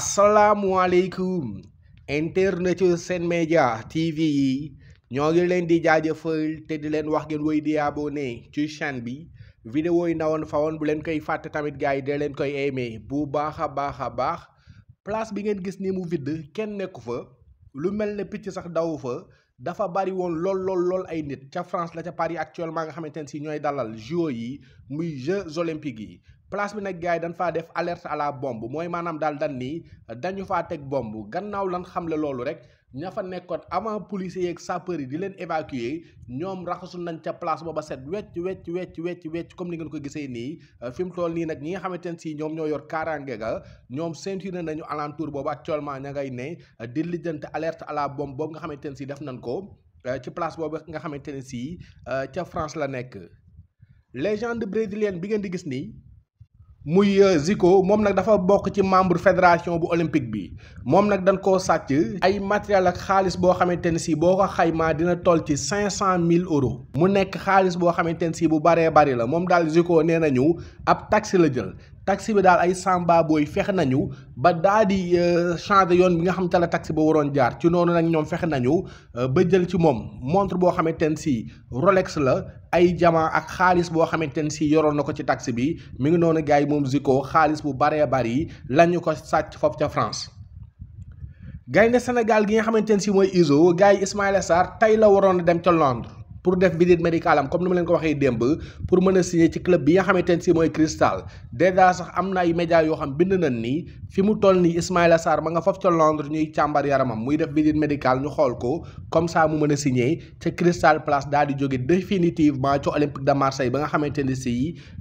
asalaamualeykum internetu seen Média TV yi ñoo ngi leen di jaajëfal te di leen wax ngeen woy di abonné ci chaîne bi vidéo yi nawoon fawoon bu leen koy fàtte tamit gars yi da leen koy aimé bu baaxa a baax a baax place bi ngeen gis ni mu vidd kenn nekku fa lu mel ne picc sax dawu fa dafa bari woon lool lool lool ay nit ca France la ca Paris actuellement nga xamante ne si ñooy dalal JO yi muy Jeux olympiques yi place bi nag gars yi dañ faa def alerte à la bombe mooy maanaam daal dan nii dañu faa teg bomb gannaaw lan xamle loolu rek ña fa nekkoon avant policiers yeeg sapeurs yi di leen évacuer ñoom raxasu nañ ca place booba set wecc wecc wecc wecc wecc comme li ngeen ko gisee nii fi mu toll nii nag ñi nga xamante ne si ñoom ñoo yor kaaraange ga ñoom ceinture nañu alentour boobu actuellement ña ngay ne di lijjante alerte à la bombe boobu nga xamante ne si def nañ ko eh, ci place boobu nga xamante ne si eh, ca France la nekk légende brésilienne bi ngeen di gis nii muy euh, Zico moom nag dafa bokk ci membre fédération bu olympique bi moom nag dañ koo sàcc ay matériel ak xaalis boo xamante ne si boo ko xayma dina toll ci cinq cent mille euros mu nekk xaalis boo xamante ne si bu baree bari la moom daal Zico nee nañu ab taxi la jël taxi bi daal ay samba booy fexe nañu ba daa di euh, changé yoon bi nga xam te la taxi ba waroon jaar ci noonu nag ñoom fexe nañu euh, ba jël ci moom montre boo xamante ne si Rolex la ay jaman ak xaalis boo xamante ne si yoroon na ko ci taxe bi mi ngi noonu gars yi moom Zico xaalis bu baree bari lañu ko sàcc foofu ca France. gaynde senegal gi nga xamante ne si mooy ISO gars yi Ismaïla Sarr tey la waroon a dem ca Londres. pour def visite médicale am comme ni ma leen ko waxee démb pour mën a signer ci club bi nga xamante ne si mooy Crystal dèjà sax am na ay médias yoo xam bind nañ ni fi mu toll nii Ismaïla Sarr ma nga foofu ca Londres ñuy càmbar yaramam muy def visite médicale ñu xool ko comme ça mu mën a signer ca Crystal Palace daal di jóge définitivement ca Olympique de Marseille ba nga xamante ne si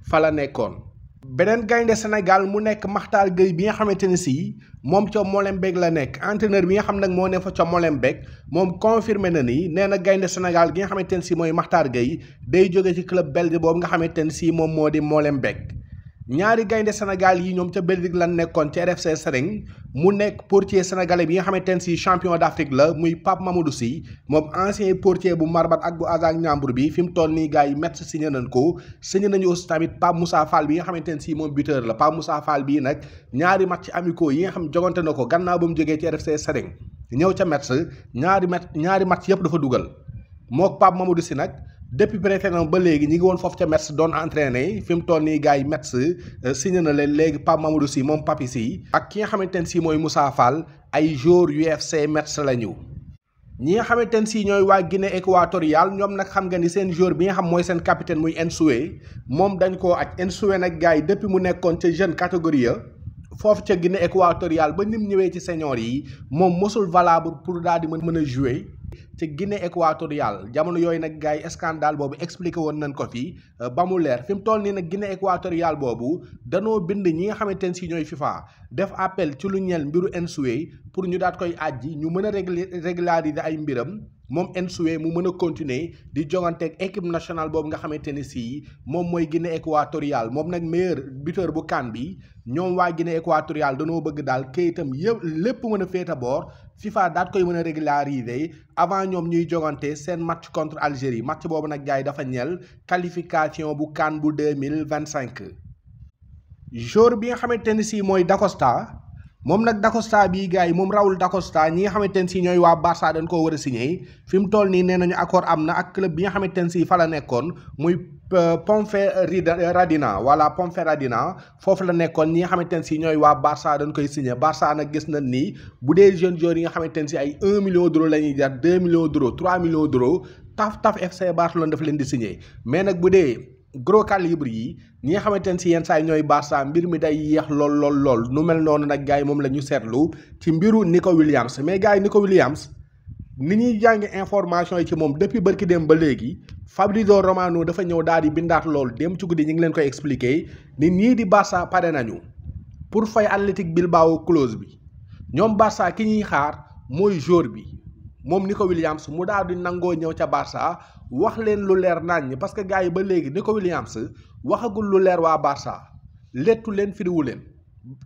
fa la nekkoon. beneen gaynde Sénégal mu nekk Makhtar Gueye bi nga xamante ne sii moom ca Molenbeek la nekk entraîneur bi nga xam nag moo ne fa ca Molenbeek moom confirmé na ni nee na gaynde Sénégal gi nga xamante ne si mooy Makhtar Gueye day jóge ci club belge boobu nga xamante ne si moom moo di Molenbeek ñaari gaynde Sénégal yi ñoom ca Belgique lan nekkoon ci RFC Serigne mu nekk portier sénégalais yi nga xamante ne si champion d'Afrique la muy Pape Mamadou Sy moom ancien portier bu Marbat ak bu Azak Ndiambour bi fi mu toll nii gars yi Metz signé nañ ko signé nañu aussi tamit Pape musa Fall bi nga xamante ne si moom buteur la Pape Moussa Fall bi nag ñaari match amicaux yi nga xam jogante na ko gannaaw ba mu jógee ci RFC Serigne ñëw ca Metz ñaari match ñaari match yëpp dafa dugal mook Pape Mamadou Sy nag. depuis printemps ba léegi ñi ngi woon foofu ca Metz doon entraîné fi mu toll nii gars yi Metz euh, signé na leen léegi Pape Mamadou Sy moom Papi Sy ak ki nga xamante ne si mooy Moussa Fall ay joueur UFC Metz la ñu. ñi nga xamante ne si ñooy waa Guinée équatoriale ñoom nag xam nga ni seen joueur bi nga xam mooy seen capitaine muy Nsoué moom dañ ko aj Nsoué nag gars yi depuis mu nekkoon ca jeune catégorie ya foofu ca Guinée équatoriale ba nim ñëwee ci senior yi moom mosul valable pour di mën a jouer. ci Guinée équatoriale jamono yooyu nag gars yi boobu expliqué woon nañ ko fii euh, ba mu leer fi mu toll nii nag Guinée équatoriale boobu danoo bind ñi nga xamante ne si ñooy FIFA def appelle ci lu ñeel mbiru Nsouye pour ñu daat koy àjji ñu mën a régulariser ay mbiram moom Nsouye mu mën a continuer di ak équipe nationale boobu nga xamante ne sii moom mooy Guinée équatoriale moom nag meilleur buteur bu kan bi ñoom waa Guinée équatoriale danoo bëgg daal kayitam yëpp lépp mën a féete boor FIFA daat koy mën a régulariser avant ñoom ñuy jogante seen match contre Algérie match boobu nag gars dafa ñel qualification bu kan bu 2025 jour bi nga xamante ne sii mooy Dacosta. moom nag Dacosta bii gars yi moom Raul Dacosta ñi nga xamante ne si ñooy waa Barça dañ koo war a signé fi mu toll nii nee nañu accord am na ak club bi nga xamante ne si fa la nekkoon muy euh, Ponferradina voilà Ponferradina foofu la nekkoon ñi nga xamante ne si ñooy waa Barça dañ koy signé Barça nag gis nañ ni bu dee jeunes joueurs yi nga xamante ne si ay un million d'euros la ñuy jar 2 millions d'euros 3 millions d'euros taf taf FC Barcelone daf leen di signé mais nag bu dee. gros calibre yi ñi nga xamante ne si yenn saa yi ñooy Barça mbir mi day yéex lool lool lool nu mel noonu nag gars yi moom la ñu seetlu ci mbiru Nico Williams mais gars yi Nico Williams ni ñuy jàngi information yi ci moom depuis bërki dem ba léegi Fabrizio Romano dafa ñëw daal di bindaat lool dem ci guddi ñu ngi leen koy expliquer nit ñii di Barça pare nañu pour fay Athletic Bilbao close bi ñoom Barça ki ñuy xaar mooy jour bi moom Nico Williams mu daal di nangoo ñëw ca Barça wax leen lu leer naññ parce que gars yi ba léegi Nico Williams waxagul lu leer waa Barça léttu leen firiwu leen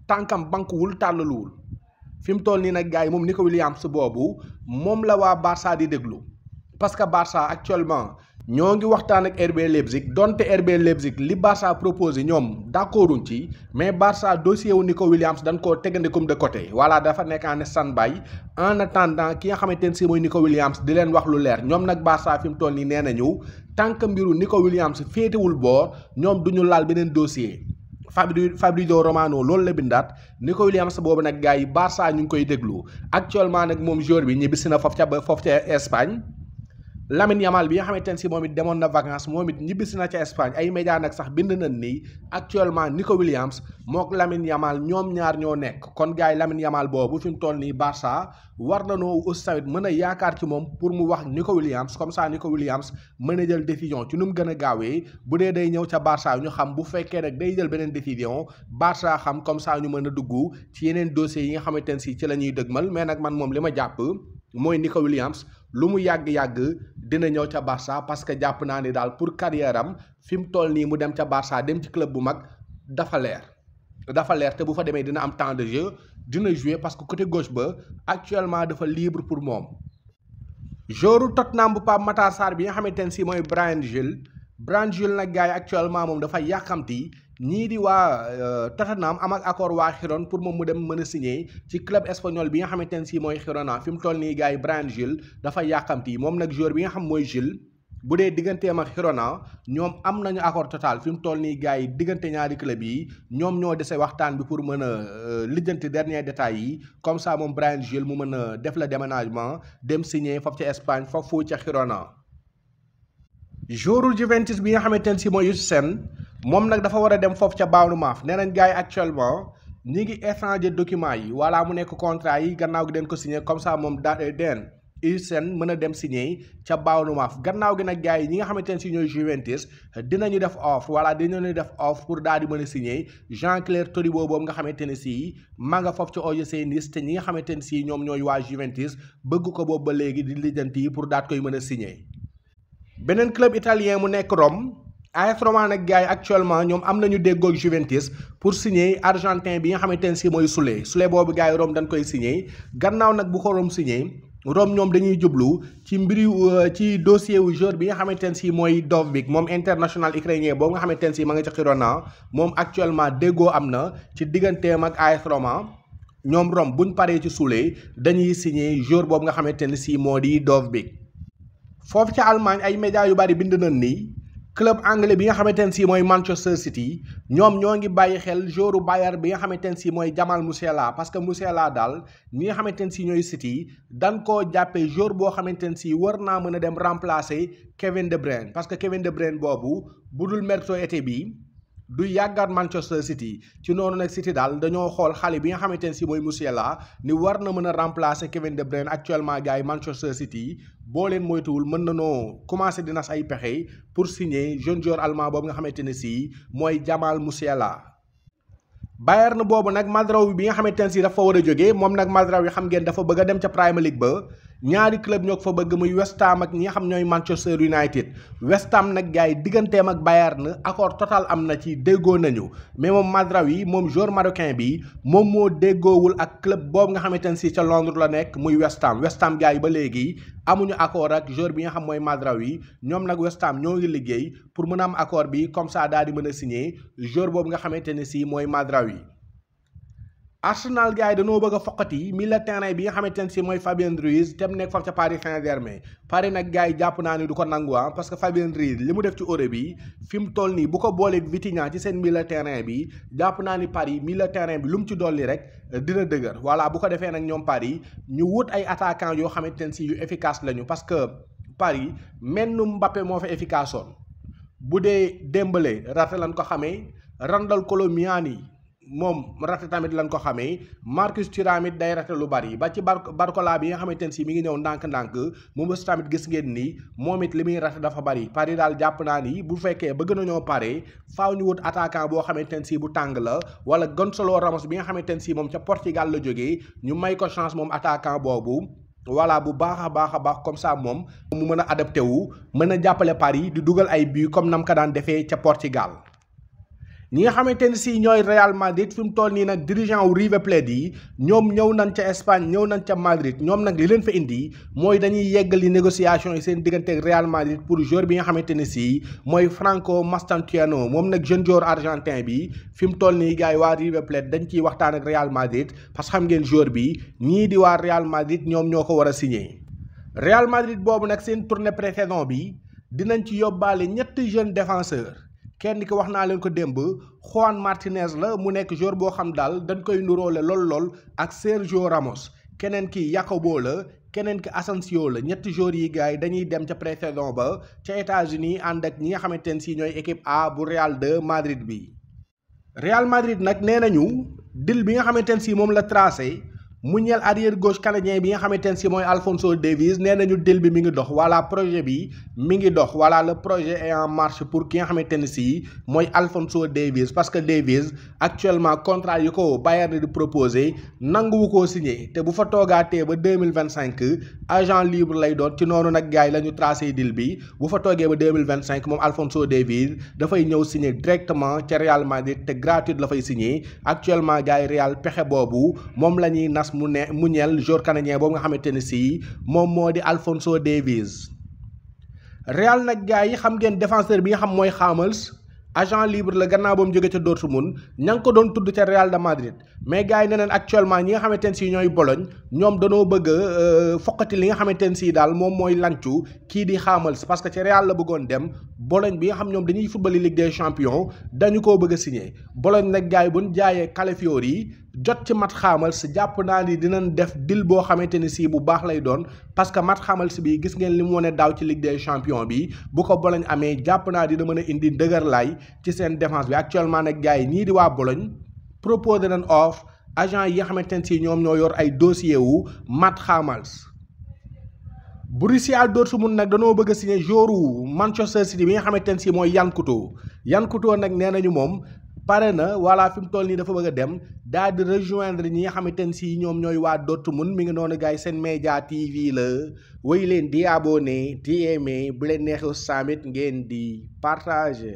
tànkam wul tàllaluwul fi mu toll nii nag gars yi moom Nico Williams boobu moom la waa Barça di déglu parce que Barça actuellement ñoo ngi waxtaan ak RB Leipzig donte RB Leipzig li Barça proposé ñoom d'accorduñ ci mais Barça dossier wu Nico Williams dañ koo tegandi comme de côté voilà dafa nekk en stand-by en attendant ki nga xamante ne si mooy Nico Williams di leen wax lu leer ñoom nag Barça fi mu toll nii nee nañu tànk mbiru Nico Williams féetewul boor ñoom duñu laal beneen dossier. Fabri Fabrizio Romano loolu la bindaat Nico Williams boobu nag gars yi Barça ñu ngi koy déglu actuellement nag moom joueur bi ñibbisi na foofu ca Espagne. Lamine Yamal bi nga xamante ne si moom it demoon na vacances moom it ñibbisi na ca Espagne ay média nag sax bind nañ nii actuellement Nico Williams mook Lamine Yamal ñoom ñaar ñoo nekk kon gars yi Lamine Yamal boobu fi mu toll nii Barça war na noo aussi tamit mën a yaakaar ci moom pour mu wax Nico Williams comme ça Nico Williams mën a jël décision ci nu mu gën a gaawee bu dee day ñëw ca Barça ñu xam bu fekkee nag day jël beneen décision Barça xam comme ça ñu mën a dugg ci yeneen dossiers yi nga xamante ne si ci la ñuy dëgmal mais nag man moom li ma jàpp. mooy Nico Williams lu mu yàgg-yàgg dina ñëw ca Barça parce que jàpp naa ne daal pour carrière am fi mu toll nii mu dem ca Barça dem ci club bu mag dafa leer dafa leer te bu fa demee dina am temps de jeu dina jouer parce que côté gauche ba actuellement dafa libre pour moom. joueur Tottenham bu Pape Matar bi nga xamante ne si mooy Bryan Gil Bryan Gil nag gars yi actuellement moom dafa yàkkamti. ni di wa Tottenham am ak accord wa xiron pour moom mu dem meuna signer ci club espagnol bi nga xamanteni ci moy xirona fim fi mu toll nii gars yi Bryan Gil dafa yakamti mom nak joueur bi nga xam moy Gil budé dee digganteem ak Girona ñoom am nañu accord total fim mu toll nii gars yi ñaari club yi ñom ñoo déssé waxtaan bi pour meuna a dernier détail yi comme ça mom Bryan Gil mu meuna def la déménagement dem signer fof ci Espagne fof foofu ci xirona joueur Juventus bi nga xamanteni ci moy yusuf Sen moom nag dafa war a dem foofu ca Baawlu Maaf nee nañ gars yi actuellement ñi ngi échanger documents yi walla mu nekk contrat yi gannaaw gi den ko signé comme ça moom da euh, den USN mën a dem signé ca Baawlu Maaf gannaaw gi nag gars yi ñi nga xamante ne si ñooy Juventus dinañu def offre walla dinañu def offre pour daal di mën a signé Jean-Claire Todibo boobu nga xamante ne si ma nga foofu ca OGC Nice te ñi nga xamante ne si ñoom ñooy waa Juventus bëgg ko boobu ba léegi di lijjanti yi pour daat koy mën a signé beneen club italien mu nekk Rome. AS Roma nag actuellement ñom am nañu déggo Juventus pour signer argentin bi nga xamante ne si mooy Soule Souley boobu gay rom Rome dañ koy signer gannaaw nak bu ko Rome signer Rome ñom dañuy jublu ci mbiri euh, ci dossier wu joueur bi nga xamante ne si mooy mom international ukrainien bo nga xamante ne si ma nga ci Girona mom actuellement déggo amna ci digganteem ak AS Roma ñom Rome buñ paré ci Souley dañuy signer joueur bobu nga xamante ne si moo di Dovbyk foofu Allemagne ay médias yu bari bind nañ ni club anglais bi nga xamante ne si mooy Manchester City ñoom ñoo ngi bàyyi xel joueur Bayern bi nga xamante ne si mooy Jamal Musiala parce que Musiala daal ñi nga xamante ne si ñooy City dan koo jàppee joueur boo xamante ne si war naa mën a dem remplacer Kevin De Bruyne parce que Kevin De Bruyne boobu bu dul mercato été bi du yàggaat Manchester City ci noonu nag City daal dañoo xool xale bi nga xamante ne si mooy Musiala ni war na mëna a remplacer Kevin De Bruyne actuellement gars yi Manchester City boo leen moytuwul mën na noo commencé di ay pexe pour signer jeune joueur allemand boobu nga xamante ne si mooy Jamal Musiala. na boobu nag Mazraoui bi nga xamante ne si dafa war a jóge moom nag yi xam ngeen dafa bëgg a dem ca Premier League ba. ñaari club ñoo ko fa bëgg muy West Ham ak ñi nga xam ñooy Manchester United West Ham nag gars yi digganteem ak Bayern accord total am na ci déggoo nañu mais moom yi moom joueur marocain bi moom moo déggoowul ak club boobu nga xamante ne si ca Londres la nekk muy West Ham West Ham ba léegi amuñu accord ak joueur bi nga xam mooy Mazraoui ñoom nag West ñoo ngi liggéey pour mën a am accord bi comme ça daal di mën a signer joueur boobu nga xamante ne si mooy Mazraoui Arsenal gars yi dañoo bëgg a foqati milieu terrain bi nga xamante ne si mooy Fabien Ruiz te mu nekk foofu ca Paris Saint-Germain Paris nag gars jàpp naa ni du ko nanguwa ah, parce que Fabien Ruiz li mu def ci Europe bi fi toll nii bu ko booleeg Vitinha ci seen milieu terrain bi jàpp naa ni Paris milieu terrain bi lu mu ci dolli rek dina dëgër voilà bu ko defee nag ñoom Paris ñu wut ay attaquant yoo xamante ne si yu efficace lañu parce que Paris menn Mbappé moo fa efficace bu dee Dembélé raté lañ ko xamee Randal Colomiani moom rate tamit lañ ko xamee Marcus Thuram it day rate lu bari ba ci bar Barcola bi nga xamante ne si mi ngi ñëw ndànk-ndànk moom aussi tamit gis ngeen nii moom it li muy rate dafa bari Paris daal jàpp naa ni bu fekkee bëgg nañoo pare faw ñu wut attaquant boo xamante ne si bu tàng la wala Gonçalo Ramos bi nga xamante ne si moom ca Portugal la jógee ñu may ko chance moom attaquant boobu. voilà bu baax a baax a baax comme ça moom mu mën a adapté wu mën a jàppale Paris di dugal ay buts comme nam ko daan defee ca Portugal. ñi nga xamante ni si ñooy Real Madrid fi mu toll nii nag dirigeant wu River Plate yi ñoom ñëw nañ ca Espagne ñëw nañ ca Madrid ñoom nag li leen fa indi mooy dañuy yeggali négociation yi seen diggante ak Real Madrid pour joueur bi nga xamante ni si mooy Franco Mastantuono moom nag jeune joueur argentin bi fi mu toll nii gars yi waa River Plate dañ ciy waxtaan ak Real Madrid parce que xam ngeen joueur bi ñii di waa Real Madrid ñoom ñoo ko war a signé. Real Madrid boobu nag seen tournée pré-saison bi dinañ ci yóbbaale ñetti jeunes défenseurs. kenn ki wax naa leen ko démb Juan Martinez la mu nekk joueur boo xam daal dañ koy nuroole lool lool ak Sergio Ramos keneen ki Yacobo la keneen ki Asensio la ñetti joueurs yi gars yi dañuy dem ca pré ba ca États-Unis ànd ak ñi nga xamante ne si ñooy équipe A bu Real de Madrid bi. Real Madrid nag nee nañu deal bi nga xamante ne si moom la tracé. mu ñeel arrière gauche canadien bi nga xamante Alfonso si mooy Alphonso Davies nee nañu dil bi mi ngi dox wala projet bi mi ngi dox wala le projet est en marche pour ki nga xamante Alfonso si mooy Alphonso parce que Davis actuellement contrat yu ko Bayern di proposé nanguwu ko signé te bu fa toogaatee ba 2025 agent libre lay doon ci noonu nag gaay lañu la nu tracé dil bi bu fa toogee ba deux mille vingt cinq moom Alphonso davis dafay ñëw signé directement ci Real Madrid te gratuite la fay signé actuellement gaay Real pexe boobu moom la ñuy nas mu ne mu ñeel joueur canadien boobu nga xamante ne sii moom moo di Alphonso Davies. Real nag gars yi xam ngeen défenseur bi nga xam mooy James agent libre la gannaaw ba mu jóge ca Dortmund ña ngi ko doon tudd ca Real de Madrid mais gars yi ne neen actuellement ñi nga xamante ne si ñooy Bologne ñoom danoo bëgg a euh, foqati li nga xamante ne si daal moom mooy lancu kii di James parce que ca Real la bëggoon dem Bologne bi nga xam ñoom dañuy football Ligue des champions dañu koo bëgg a signé nag gars yi jaayee Calafiori yi jot ci mat xaamal si jàpp naa ni dinañ def dil boo xamante ni si bu baax lay doon parce que mat xaamal si bii gis ngeen li mu wone daaw ci Ligue des champions bi bu ko Bologne amee jàpp naa dina mën a indi dëgër laay ci seen défense bi actuellement nag gars yi ñii di waa Bologne proposé nañ offre agent yi nga xamante ne si ñoom ñoo yor ay dossier wu Matt Hummels Borussia Dortmund nag danoo bëgg a signé joueur wu Manchester City bi nga xamante ne si mooy Yankuto Yankuto nag nee nañu moom pare na voilà fi mu toll nii dafa bëgg a dem daal di rejoindre ñi nga xamante ne si ñoom ñooy waa Dortmund mi ngi noonu gars seen média TV la wéy leen di abonné di aimé bu leen neexee tamit ngeen di partage